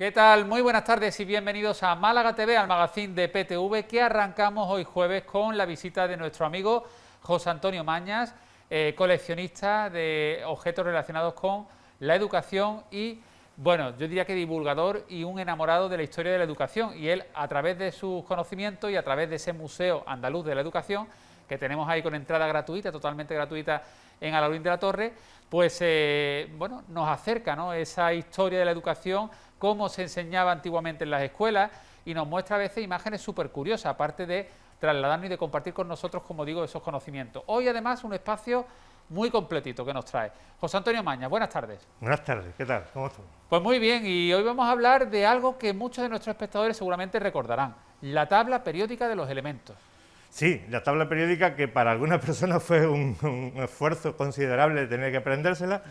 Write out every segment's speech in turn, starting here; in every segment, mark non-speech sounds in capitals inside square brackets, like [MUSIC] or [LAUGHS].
¿Qué tal? Muy buenas tardes y bienvenidos a Málaga TV, al magazín de PTV, que arrancamos hoy jueves con la visita de nuestro amigo José Antonio Mañas, eh, coleccionista de objetos relacionados con la educación y, bueno, yo diría que divulgador y un enamorado de la historia de la educación. Y él, a través de sus conocimientos y a través de ese Museo Andaluz de la Educación, que tenemos ahí con entrada gratuita, totalmente gratuita en Alaurín de la Torre, pues, eh, bueno, nos acerca ¿no? esa historia de la educación cómo se enseñaba antiguamente en las escuelas y nos muestra a veces imágenes súper curiosas, aparte de trasladarnos y de compartir con nosotros, como digo, esos conocimientos. Hoy además un espacio muy completito que nos trae. José Antonio Maña, buenas tardes. Buenas tardes, ¿qué tal? ¿Cómo estás? Pues muy bien, y hoy vamos a hablar de algo que muchos de nuestros espectadores seguramente recordarán, la tabla periódica de los elementos. Sí, la tabla periódica que para algunas personas fue un, esfuerzo considerable de tener que aprendérsela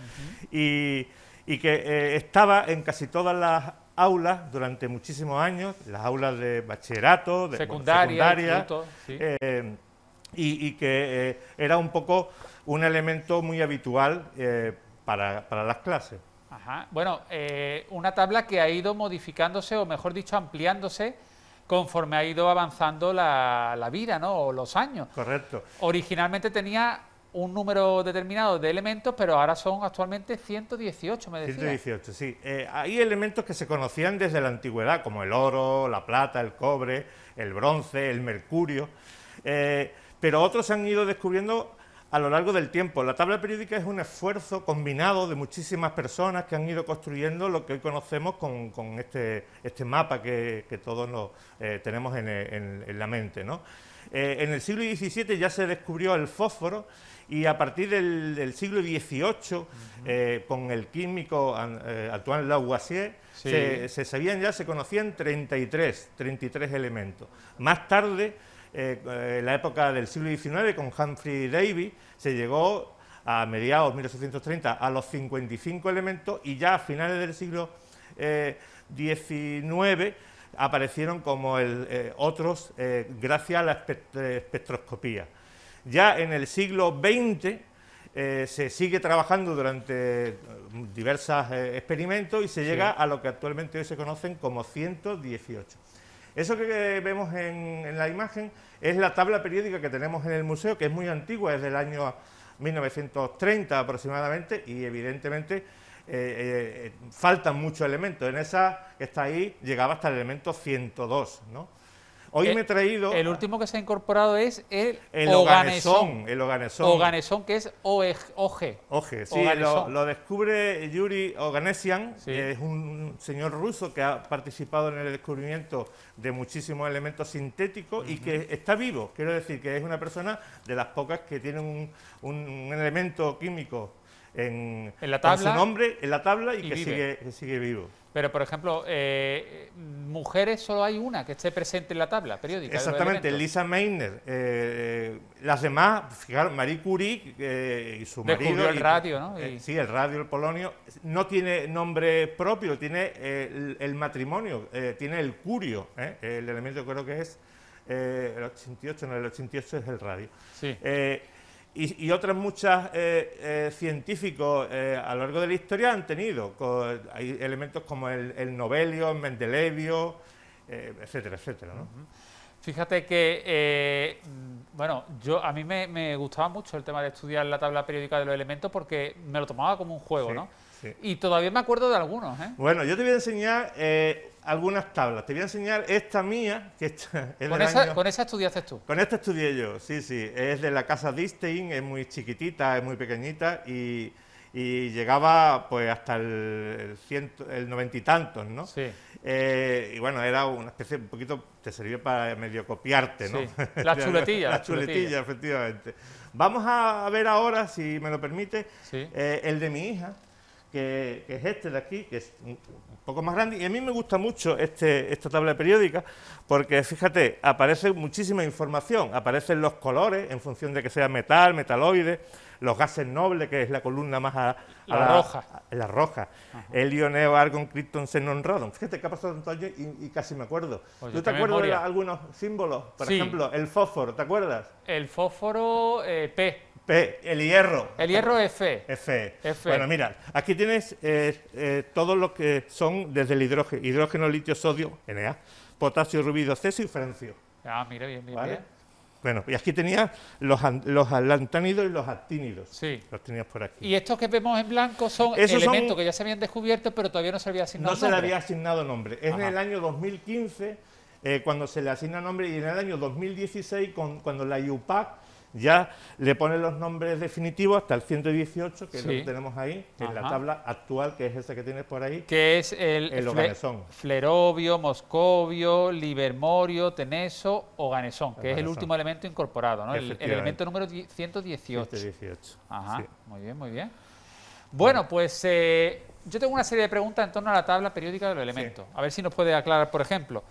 y y que eh, estaba en casi todas las aulas durante muchísimos años, las aulas de bachillerato, de secundaria, eh, y, que eh, era un poco un elemento muy habitual para, las clases. Bueno, una tabla que ha ido modificándose, o mejor dicho, ampliándose conforme ha ido avanzando la, la vida, ¿no? O los años. Correcto. Originalmente tenía un número determinado de elementos, pero ahora son actualmente 118, me 118, sí. Eh, hay elementos que se conocían desde la antigüedad, como el oro, la plata, el cobre, el bronce, el mercurio, eh, pero otros se han ido descubriendo a lo largo del tiempo. La tabla periódica es un esfuerzo combinado de muchísimas personas que han ido construyendo lo que hoy conocemos con, este, este mapa que, todos nos, eh, tenemos en, en, la mente. ¿no? en el siglo XVII ya se descubrió el fósforo y a partir del, siglo XVIII, eh, con el químico actual eh, Antoine Lavoisier, se, sabían ya, se conocían 33, 33 elementos. Más tarde, eh, en la época del siglo XIX, con Humphrey Davy, se llegó a mediados de 1830 a los 55 elementos y ya a finales del siglo XIX aparecieron como el, otros gracias a la espectroscopía. Ya en el siglo XX eh, se sigue trabajando durante eh, diversos eh, experimentos y se llega a lo que actualmente hoy se conocen como 118. Eso que vemos en, la imagen es la tabla periódica que tenemos en el museo, que es muy antigua, es del año 1930 aproximadamente, y evidentemente faltan muchos elementos. En esa que está ahí llegaba hasta el elemento 102, ¿no? Hoy eh, me he traído... El último que se ha incorporado es el... El Oganesón. El Oganesón. Oganesón, que es O-G. OG. sí, lo, descubre Yuri Oganesian, que es un señor ruso que ha participado en el descubrimiento de muchísimos elementos sintéticos y que está vivo. Quiero decir que es una persona de las pocas que tiene un elemento químico en, la su nombre en la tabla y, que, sigue, vivo. Pero, por ejemplo, eh, mujeres solo hay una que esté presente en la tabla periódica. Exactamente, Lisa Meiner. Eh, eh, las demás, fijaros, Marie Curie y su marido... el radio, ¿no? sí, el radio, el polonio. No tiene nombre propio, tiene el, matrimonio, tiene el curio, el elemento creo que es el 88, no, el 88 es el radio. Sí. Y, otras muchas eh, eh, científicos eh, a lo largo de la historia han tenido. hay elementos como el, Nobelio, el Mendelevio, etcétera, etcétera. Fíjate que, bueno, yo a mí me, gustaba mucho el tema de estudiar la tabla periódica de los elementos porque me lo tomaba como un juego, ¿no? Y todavía me acuerdo de algunos, Bueno, yo te voy a enseñar algunas tablas. Te voy a enseñar esta mía, que [LAUGHS] ¿Con, esa, ¿Con esa estudiaste tú? Con esta estudié yo, sí, sí. Es de la casa Distein, es muy chiquitita, es muy pequeñita y, y llegaba pues hasta el, ciento, el noventa y tantos, ¿no? Sí. Eh, y bueno, era una especie, un poquito, te sirvió para medio copiarte, ¿no? Sí. Las [LAUGHS] chuletillas. chuletilla. efectivamente. Vamos a ver ahora, si me lo permite, eh, el de mi hija, que, que es este de aquí, que es poco más grande. Y a mí me gusta mucho este, esta tabla periódica porque, fíjate, aparece muchísima información. Aparecen los colores en función de que sea metal, metaloide, los gases nobles, que es la columna más a, la, roja. la roja. Helio, neo, argon, krypton, xenón, rodón Fíjate que ha pasado tanto año y, casi me acuerdo. Pues ¿Tú te acuerdas de algunos símbolos? Por ejemplo, el fósforo, ¿te acuerdas? El fósforo eh, P. P, el hierro. El hierro F. F. Bueno, mira, aquí tienes eh, eh, todos los que son desde el hidrógeno, hidrógeno, litio, sodio, Na, potasio, rubido, cesio y francio. Ah, mira, bien, bien, Bueno, y aquí tenía los, los y los actínidos. Sí. Los tenías por aquí. Y estos que vemos en blanco son elementos que ya se habían descubierto, pero todavía no se había asignado No se le había asignado nombre. Es en el año 2015 eh, cuando se le asigna nombre y en el año 2016 cuando la IUPAC ya le ponen los nombres definitivos hasta el 118, que es lo que tenemos ahí, en la tabla actual, que es esa que tienes por ahí. Que es el, el Flerobio, Moscovio, Libermorio, Teneso, o ganesón que es el último elemento incorporado, ¿no? el, elemento número 118. 118. Ajá, muy bien, muy bien. Bueno, pues eh, yo tengo una serie de preguntas en torno a la tabla periódica de los elementos. A ver si nos puede aclarar, por ejemplo,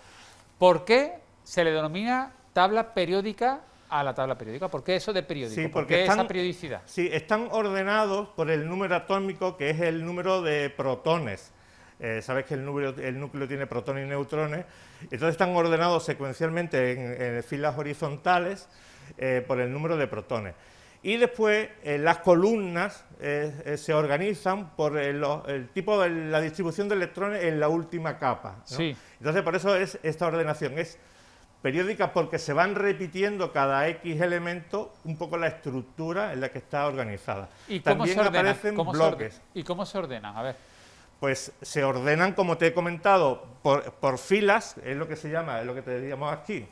¿por qué se le denomina tabla periódica a la tabla periódica. porque eso de periódico? Sí, porque qué esa periodicidad? Sí, están ordenados por el número atómico, que es el número de protones. Eh, sabes que el núcleo, el núcleo tiene protones y neutrones, entonces están ordenados secuencialmente en, filas horizontales eh, por el número de protones. Y después eh, las columnas se organizan por el, tipo de la distribución de electrones en la última capa. Sí. Entonces por eso es esta ordenación. Es periódicas porque se van repitiendo cada X elemento un poco la estructura en la que está organizada. ¿Y También aparecen bloques. ¿Y cómo se ordenan? A ver. Pues se ordenan, como te he comentado, por, filas, es lo que se llama, es lo que te decíamos aquí.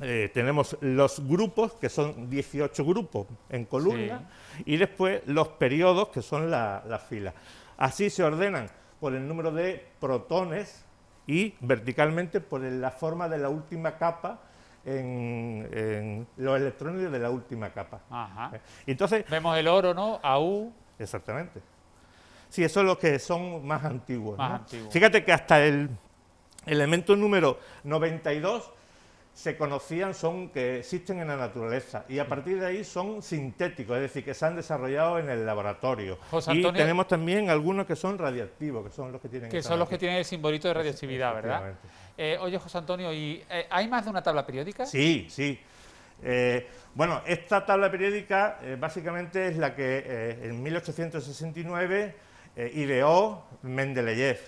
Eh, tenemos los grupos, que son 18 grupos en columna, y después los periodos, que son las filas. Así se ordenan por el número de protones y verticalmente por la forma de la última capa en, los electrones de la última capa. Ajá. Eh, entonces, Vemos el oro, ¿no? AU. Exactamente. Sí, eso es lo que son más antiguos. Más antiguos. Fíjate que hasta el elemento número 92 se conocían son que existen en la naturaleza y a partir de ahí son sintéticos, es decir, que se han desarrollado en el laboratorio. y tenemos también algunos que son radiactivos, que son los que tienen... Que son los que tienen el simbolito de radioactividad, ¿verdad? Eh, oye, José Antonio, ¿y, eh, ¿hay más de una tabla periódica? Sí, sí. Eh, bueno, esta tabla periódica básicamente es la que en 1869 ideó Mendeleev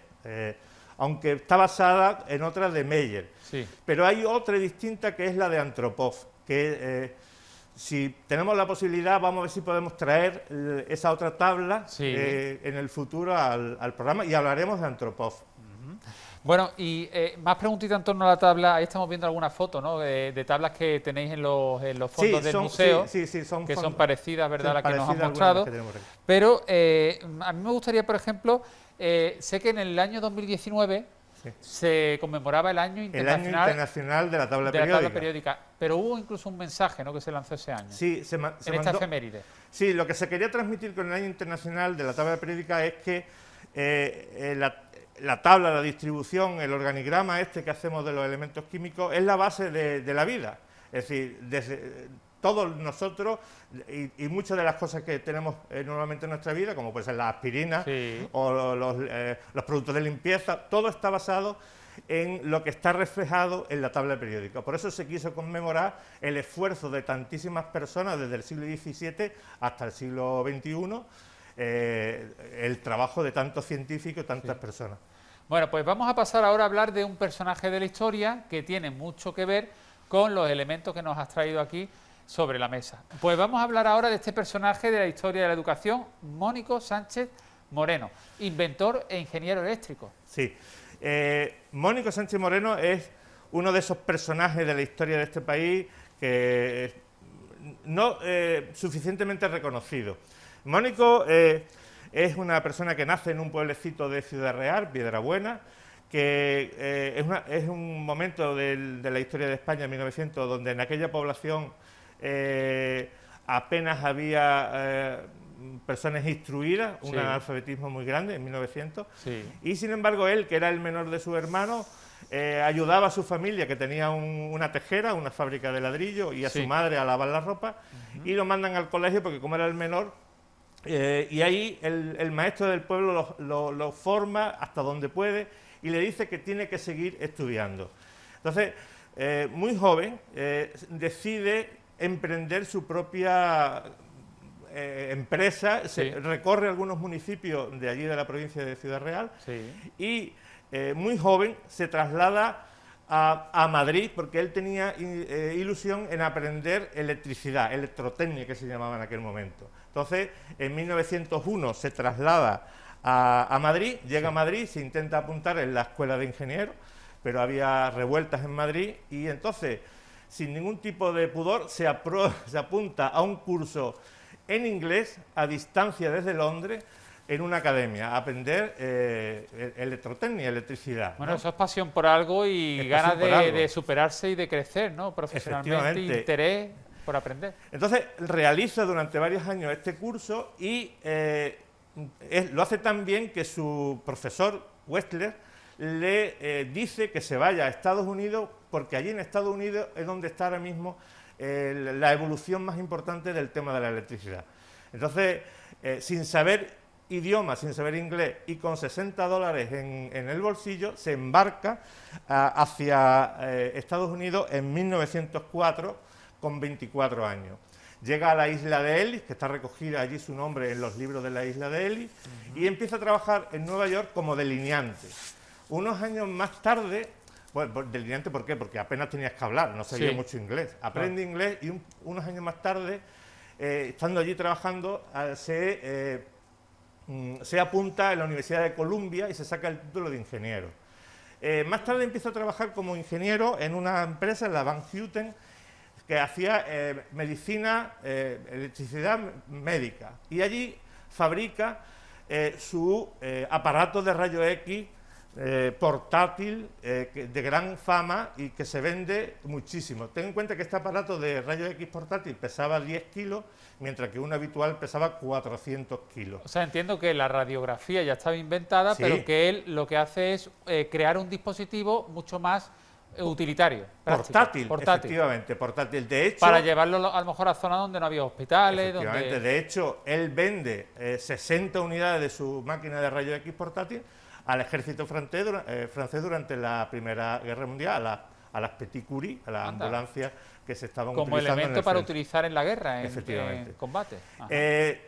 aunque está basada en otra de Meyer. Sí. Pero hay otra distinta que es la de Antropov, que eh, si tenemos la posibilidad, vamos a ver si podemos traer eh, esa otra tabla eh, en el futuro al, programa y hablaremos de Antropov. Bueno, y más preguntitas en torno a la tabla. Ahí estamos viendo algunas fotos, ¿no? De, tablas que tenéis en los, los fondos del museo. Sí, sí, son que son parecidas, ¿verdad? a las que nos han mostrado. Pero a mí me gustaría, por ejemplo, eh, sé que en el año 2019 se conmemoraba el año, internacional, de la tabla, periódica. Pero hubo incluso un mensaje ¿no? que se lanzó ese año. Sí, se, en Sí, lo que se quería transmitir con el año internacional de la tabla periódica es que eh, eh, la, tabla, la distribución, el organigrama este que hacemos de los elementos químicos es la base de, de la vida. Es decir, desde todos nosotros y, muchas de las cosas que tenemos eh, normalmente en nuestra vida, como pues ser las aspirinas o eh, los, productos de limpieza, todo está basado en lo que está reflejado en la tabla periódica. Por eso se quiso conmemorar el esfuerzo de tantísimas personas desde el siglo XVII hasta el siglo XXI, eh, el trabajo de tantos científicos, y tantas personas. Bueno, pues vamos a pasar ahora a hablar de un personaje de la historia que tiene mucho que ver con los elementos que nos has traído aquí sobre la mesa. Pues vamos a hablar ahora de este personaje de la historia de la educación, Mónico Sánchez Moreno, inventor e ingeniero eléctrico. Sí, eh, Mónico Sánchez Moreno es uno de esos personajes de la historia de este país que no eh, suficientemente reconocido. Mónico eh, es una persona que nace en un pueblecito de Ciudad Real, Piedrabuena, que es, un momento de la historia de España en 1900 donde en aquella población eh, apenas había eh, personas instruidas, un analfabetismo muy grande en 1900, y sin embargo él, que era el menor de su hermano, eh, ayudaba a su familia que tenía una tejera, una fábrica de ladrillo, y a su madre a lavar la ropa, y lo mandan al colegio porque como era el menor, y ahí el, maestro del pueblo lo, forma hasta donde puede y le dice que tiene que seguir estudiando. Entonces, muy joven, decide emprender su propia eh, empresa, se recorre algunos municipios de allí de la provincia de Ciudad Real y eh, muy joven se traslada a, Madrid porque él tenía eh, ilusión en aprender electricidad, electrotecnia que se llamaba en aquel momento. Entonces, en 1901 se traslada a, Madrid, llega a Madrid, se intenta apuntar en la escuela de Ingeniero. pero había revueltas en Madrid y entonces sin ningún tipo de pudor, se, apunta a un curso en inglés a distancia desde Londres en una academia, a aprender eh, e-, electrotecnia, electricidad. Bueno, eso es pasión por algo y ganas de, superarse y de crecer, ¿no? Profesionalmente, interés por aprender. Entonces, realiza durante varios años este curso y eh, lo hace tan bien que su profesor, Westler, le eh, dice que se vaya a Estados Unidos porque allí en Estados Unidos es donde está ahora mismo eh, la evolución más importante del tema de la electricidad. Entonces, eh, sin saber idioma, sin saber inglés y con 60 dólares en, el bolsillo, se embarca hacia eh, Estados Unidos en 1904 con 24 años. Llega a la isla de Ellis, que está recogida allí su nombre en los libros de la isla de Ellis, y empieza a trabajar en Nueva York como delineante. Unos años más tarde pues por, ¿por qué? Porque apenas tenías que hablar, no sabía mucho inglés. Aprende inglés y unos años más tarde, eh, estando allí trabajando, ah, eh, mm, se, apunta en la Universidad de Columbia y se saca el título de ingeniero. Eh, más tarde empieza a trabajar como ingeniero en una empresa, la Van Houten, que hacía medicina, electricidad médica. Y allí fabrica su aparato de rayo X eh, portátil eh, de gran fama y que se vende muchísimo. Ten en cuenta que este aparato de rayos X portátil pesaba 10 kilos, mientras que un habitual pesaba 400 kilos. O sea, entiendo que la radiografía ya estaba inventada, pero que él lo que hace es eh, crear un dispositivo mucho más utilitario. Portátil, efectivamente, portátil. De hecho, Para llevarlo a lo mejor a zonas donde no había hospitales. De hecho, él vende 60 unidades de su máquina de rayos X portátil al ejército eh, francés, durante la Primera Guerra Mundial, a, las Petit Curie, a las ambulancias que se estaban Como utilizando. Como elemento para utilizar en la guerra, en, Efectivamente. combate. Eh,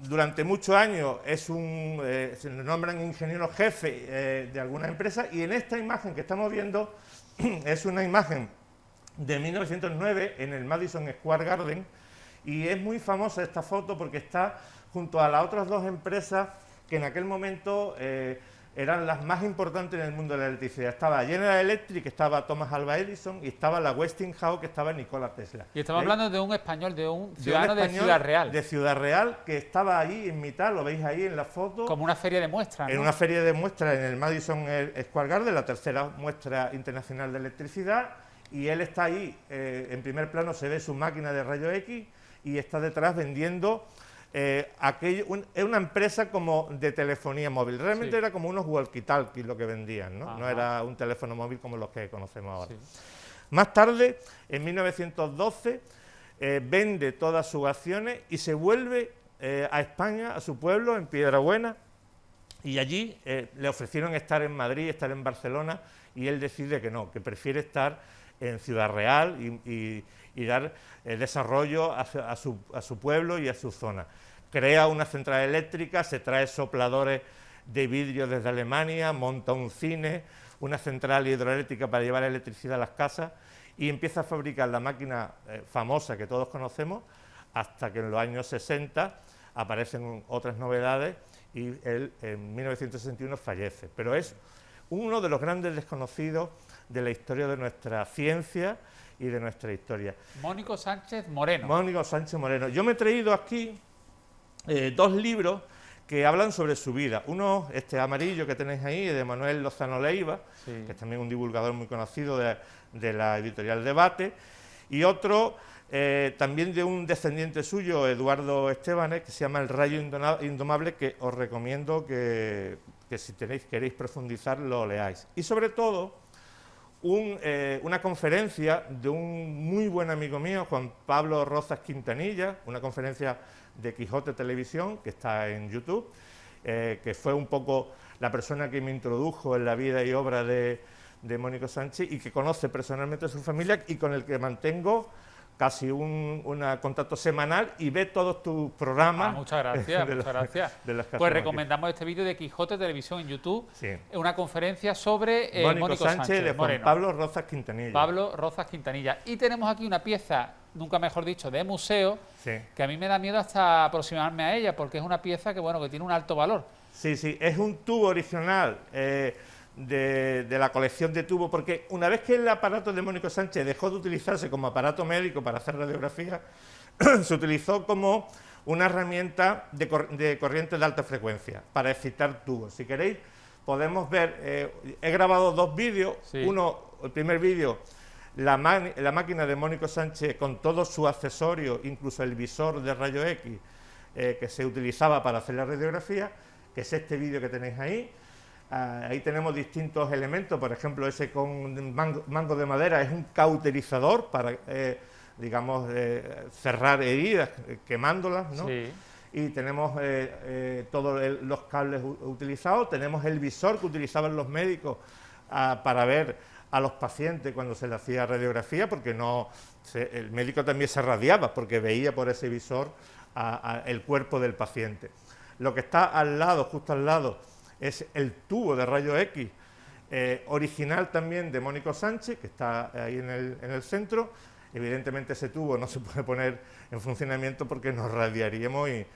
durante muchos años es un, eh, se nombran ingeniero jefe de algunas empresas y en esta imagen que estamos viendo [CLEARS THROAT] es una imagen de 1909 en el Madison Square Garden y es muy famosa esta foto porque está junto a las otras dos empresas que en aquel momento eh, eran las más importantes en el mundo de la electricidad. Estaba General Electric, estaba Thomas Alva Edison y estaba la Westinghouse, que estaba Nikola Tesla. Y estamos ¿Eh? hablando de un español, de un ciudadano de, Ciudad Real. De Ciudad Real, que estaba ahí en mitad, lo veis ahí en la foto. Como una feria de muestra En una feria de muestra en el Madison eh, Square Garden, la tercera muestra internacional de electricidad. Y él está ahí, en primer plano se ve su máquina de rayo X y está detrás vendiendo es eh, una empresa como de telefonía móvil. Realmente era como unos walkie-talkies lo que vendían, ¿no? era un teléfono móvil como los que conocemos ahora. Más tarde, en 1912, eh, vende todas sus acciones y se vuelve eh, a España, a su pueblo, en Piedrabuena, y allí le ofrecieron estar en Madrid, estar en Barcelona, y él decide que no, que prefiere estar en Ciudad Real y y dar eh, desarrollo a, su, pueblo y a su zona. Crea una central eléctrica, se trae sopladores de vidrio desde Alemania, monta un cine, una central hidroeléctrica para llevar electricidad a las casas y empieza a fabricar la máquina eh, famosa que todos conocemos hasta que en los años 60 aparecen otras novedades y él en 1961 fallece. Pero es uno de los grandes desconocidos de la historia de nuestra ciencia y de nuestra historia. Mónico Sánchez Moreno. Mónico Sánchez Moreno. Yo me he traído aquí eh, dos libros que hablan sobre su vida. Uno, este amarillo que tenéis ahí, de Manuel Lozano Leiva, que es también un divulgador muy conocido de, la editorial Debate, y otro eh, también de un descendiente suyo, Eduardo Estebanes, que se llama El Rayo Indomable, que os recomiendo que que si tenéis, queréis profundizar lo leáis. Y sobre todo, eh, una conferencia de un muy buen amigo mío, Juan Pablo Rozas Quintanilla, una conferencia de Quijote Televisión, que está en YouTube, eh, que fue un poco la persona que me introdujo en la vida y obra de, de Mónico Sánchez y que conoce personalmente a su familia y con el que mantengo casi un contacto semanal y ve todos tus programas. Ah, muchas gracias, [LAUGHS] muchas gracias. pues recomendamos este vídeo de Quijote Televisión en YouTube, sí. una conferencia sobre eh, Sánchez, Pablo Rozas Quintanilla. Pablo Rozas Quintanilla. Y tenemos aquí una pieza, nunca mejor dicho, de museo, que a mí me da miedo hasta aproximarme a ella, porque es una pieza que, bueno, que tiene un alto valor. Sí, sí, es un tubo original. Eh, de, la colección de tubos... porque una vez que el aparato de Mónico Sánchez dejó de utilizarse como aparato médico para hacer radiografía, [CLEARS THROAT] se utilizó como una herramienta de, corriente de alta frecuencia para excitar tubos. Si queréis, podemos ver, eh, he grabado dos vídeos, uno, el primer vídeo, la, máquina de Mónico Sánchez con todo su accesorio, incluso el visor de rayo X eh, que se utilizaba para hacer la radiografía, que es este vídeo que tenéis ahí, Ah, ahí tenemos distintos elementos, por ejemplo, ese con mango, de madera es un cauterizador para, eh, digamos, eh, cerrar heridas eh, quemándolas, ¿no? Y tenemos todos los cables utilizados, tenemos el visor que utilizaban los médicos ah, para ver a los pacientes cuando se les hacía radiografía, porque no el médico también se radiaba, porque veía por ese visor el cuerpo del paciente. Lo que está al lado, justo al lado, es el tubo de rayo X, eh, original también de Mónico Sánchez, que está ahí en el, en el, centro. Evidentemente ese tubo no se puede poner en funcionamiento porque nos radiaríamos y,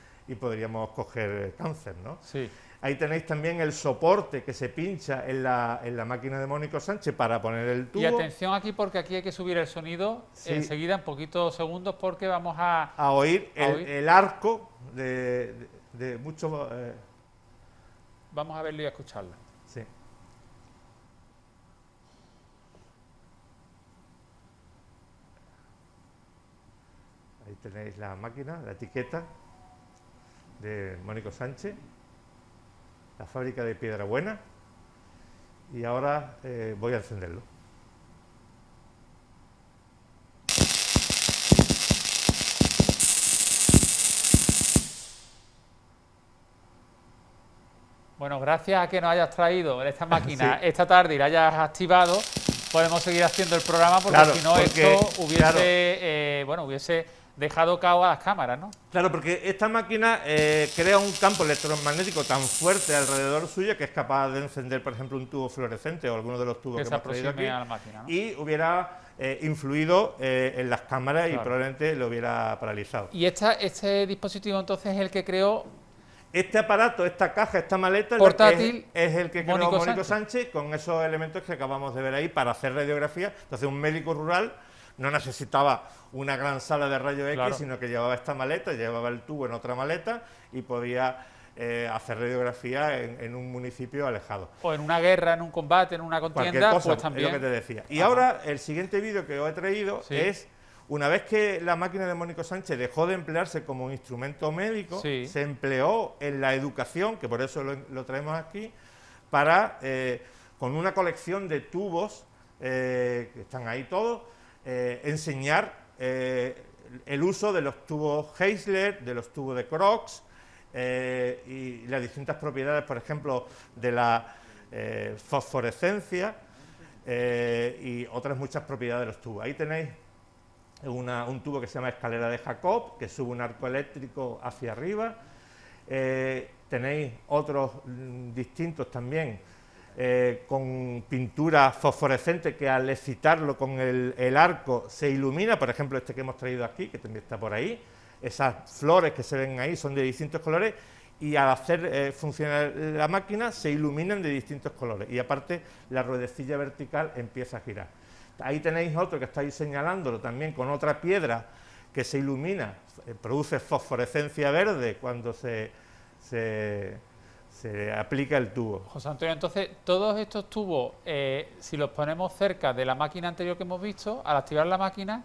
podríamos coger eh, cáncer. ¿no? Sí. Ahí tenéis también el soporte que se pincha en la, máquina de Mónico Sánchez para poner el tubo. Y atención aquí porque aquí hay que subir el sonido enseguida, en poquitos segundos, porque vamos a... A oír, el, arco de, de, muchos... Eh, Vamos a verlo y a escucharla. Sí. Ahí tenéis la máquina, la etiqueta de Mónico Sánchez, la fábrica de Piedra Buena. Y ahora eh, voy a encenderlo. Bueno, gracias a que nos hayas traído esta máquina esta tarde y la hayas activado, podemos seguir haciendo el programa porque si no esto hubiese, eh, bueno, hubiese dejado caos a las cámaras, ¿no? Claro, porque esta máquina eh, crea un campo electromagnético tan fuerte alrededor suyo que es capaz de encender, por ejemplo, un tubo fluorescente o alguno de los tubos que, que se hemos la máquina, y hubiera eh, influido en las cámaras y probablemente lo hubiera paralizado. Y esta, este dispositivo entonces es el que creó este aparato, esta caja, esta maleta Portátil, es, el que creó Mónico, Sánchez. con esos elementos que acabamos de ver ahí para hacer radiografía. Entonces, un médico rural no necesitaba una gran sala de rayos X, sino que llevaba esta maleta, llevaba el tubo en otra maleta y podía eh, hacer radiografía en, en, un municipio alejado. O en una guerra, en un combate, en una contienda, pues también. Es lo que te decía. Y ahora el siguiente vídeo que os he traído es una vez que la máquina de Mónico Sánchez dejó de emplearse como instrumento médico, se empleó en la educación, que por eso lo, traemos aquí, para, eh, con una colección de tubos, eh, que están ahí todos, eh, enseñar el uso de los tubos Heisler, de los tubos de Crocs y las distintas propiedades, por ejemplo, de la fosforescencia y otras muchas propiedades de los tubos. Ahí tenéis un tubo que se llama escalera de Jacob, que sube un arco eléctrico hacia arriba. Eh, tenéis otros mm, distintos también, eh, con pintura fosforescente que al excitarlo con el, arco se ilumina, por ejemplo este que hemos traído aquí, que también está por ahí, esas flores que se ven ahí son de distintos colores y al hacer eh, funcionar la máquina se iluminan de distintos colores y aparte la ruedecilla vertical empieza a girar. Ahí tenéis otro que estáis señalándolo también con otra piedra que se ilumina, eh, produce fosforescencia verde cuando se, se, aplica el tubo. José Antonio, entonces todos estos tubos, eh, si los ponemos cerca de la máquina anterior que hemos visto, al activar la máquina...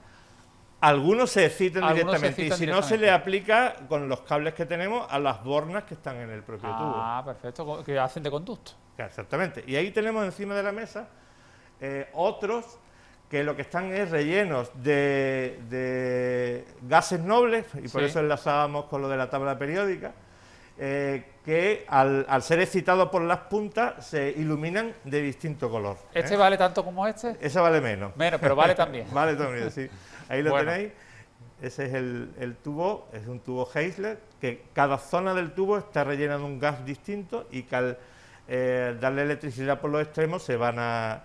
Algunos se excitan directamente y si no se le aplica con los cables que tenemos a las bornas que están en el propio tubo. Ah, perfecto, que hacen de conducto. Exactamente. Y ahí tenemos encima de la mesa eh, otros que lo que están es rellenos de, gases nobles, y por eso enlazábamos con lo de la tabla periódica, eh, que al, ser excitado por las puntas se iluminan de distinto color. ¿Este ¿eh? vale tanto como este? Ese vale menos. Menos, pero vale [LAUGHS] también. vale también, sí. Ahí lo tenéis. Ese es el, tubo, es un tubo Heisler, que cada zona del tubo está rellena de un gas distinto y que al eh, darle electricidad por los extremos se van a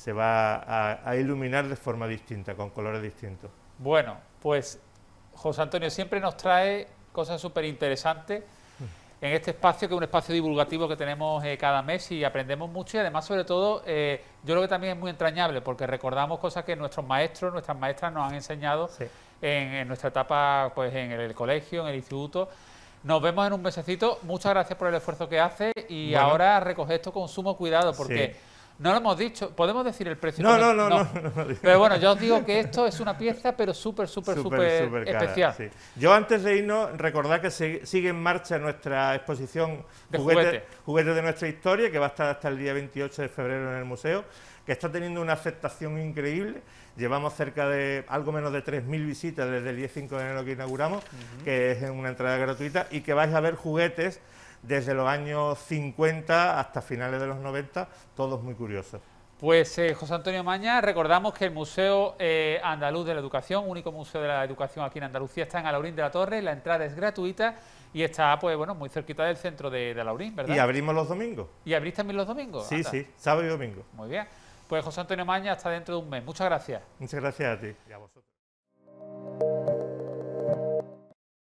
se va a, iluminar de forma distinta, con colores distintos. Bueno, pues José Antonio siempre nos trae cosas súper interesantes mm. en este espacio, que es un espacio divulgativo que tenemos eh, cada mes y aprendemos mucho y además, sobre todo, eh, yo creo que también es muy entrañable porque recordamos cosas que nuestros maestros, nuestras maestras nos han enseñado en, nuestra etapa pues en el, colegio, en el instituto. Nos vemos en un mesecito. Muchas gracias por el esfuerzo que hace y ahora recoge esto con sumo cuidado porque... No lo hemos dicho. ¿Podemos decir el precio? No, no, no, pero bueno, yo os digo que esto es una pieza, pero súper, súper, súper especial. Yo antes de irnos, recordad que sigue en marcha nuestra exposición de juguetes, de nuestra historia, que va a estar hasta el día 28 de febrero en el museo, que está teniendo una aceptación increíble. Llevamos cerca de algo menos de 3.000 visitas desde el 15 de enero que inauguramos, que es una entrada gratuita, y que vais a ver juguetes desde los años 50 hasta finales de los 90, todos muy curiosos. Pues eh, José Antonio Maña, recordamos que el Museo eh, Andaluz de la Educación, único museo de la educación aquí en Andalucía, está en Alaurín de la Torre, la entrada es gratuita y está pues bueno muy cerquita del centro de, Alaurín, ¿verdad? Y abrimos los domingos. ¿Y abrís también los domingos? Sí, sí, sábado y domingo. Muy bien. Pues José Antonio Maña, hasta dentro de un mes. Muchas gracias. Muchas gracias a ti y a vosotros.